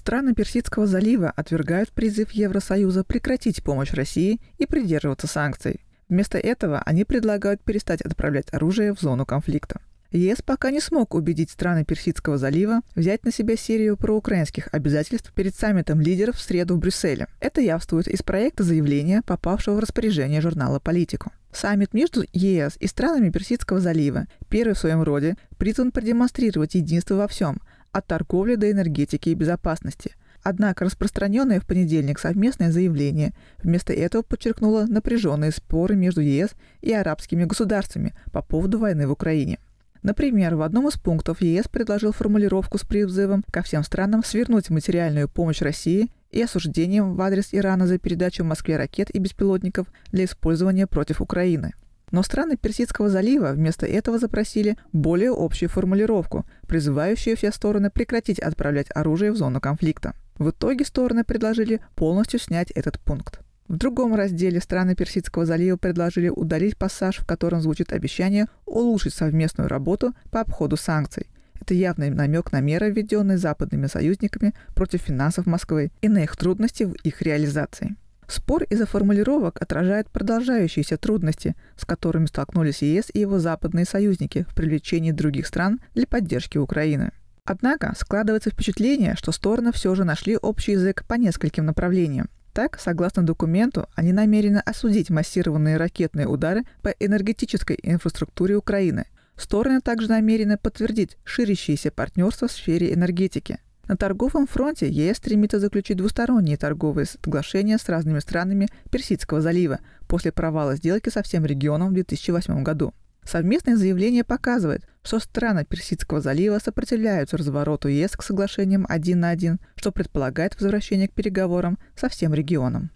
Страны Персидского залива отвергают призыв Евросоюза прекратить помощь России и придерживаться санкций. Вместо этого они предлагают перестать отправлять оружие в зону конфликта. ЕС пока не смог убедить страны Персидского залива взять на себя серию проукраинских обязательств перед саммитом лидеров в среду в Брюсселе. Это явствует из проекта заявления, попавшего в распоряжение журнала «Политику». Саммит между ЕС и странами Персидского залива, первый в своем роде, призван продемонстрировать единство во всем, от торговли до энергетики и безопасности. Однако распространенное в понедельник совместное заявление вместо этого подчеркнуло напряженные споры между ЕС и арабскими государствами по поводу войны в Украине. Например, в одном из пунктов ЕС предложил формулировку с призывом ко всем странам свернуть материальную помощь России и осуждением в адрес Ирана за передачу в Москве ракет и беспилотников для использования против Украины. Но страны Персидского залива вместо этого запросили более общую формулировку, призывающую все стороны прекратить отправлять оружие в зону конфликта. В итоге стороны предложили полностью снять этот пункт. В другом разделе страны Персидского залива предложили удалить пассаж, в котором звучит обещание улучшить совместную работу по обходу санкций. Это явный намек на меры, введенные западными союзниками против финансов Москвы и на их трудности в их реализации. Спор из-за формулировок отражает продолжающиеся трудности, с которыми столкнулись ЕС и его западные союзники в привлечении других стран для поддержки Украины. Однако складывается впечатление, что стороны все же нашли общий язык по нескольким направлениям. Так, согласно документу, они намерены осудить массированные ракетные удары по энергетической инфраструктуре Украины. Стороны также намерены подтвердить ширящиеся партнерство в сфере энергетики – на торговом фронте ЕС стремится заключить двусторонние торговые соглашения с разными странами Персидского залива после провала сделки со всем регионом в 2008 году. Совместное заявление показывает, что страны Персидского залива сопротивляются развороту ЕС к соглашениям один на один, что предполагает возвращение к переговорам со всем регионом.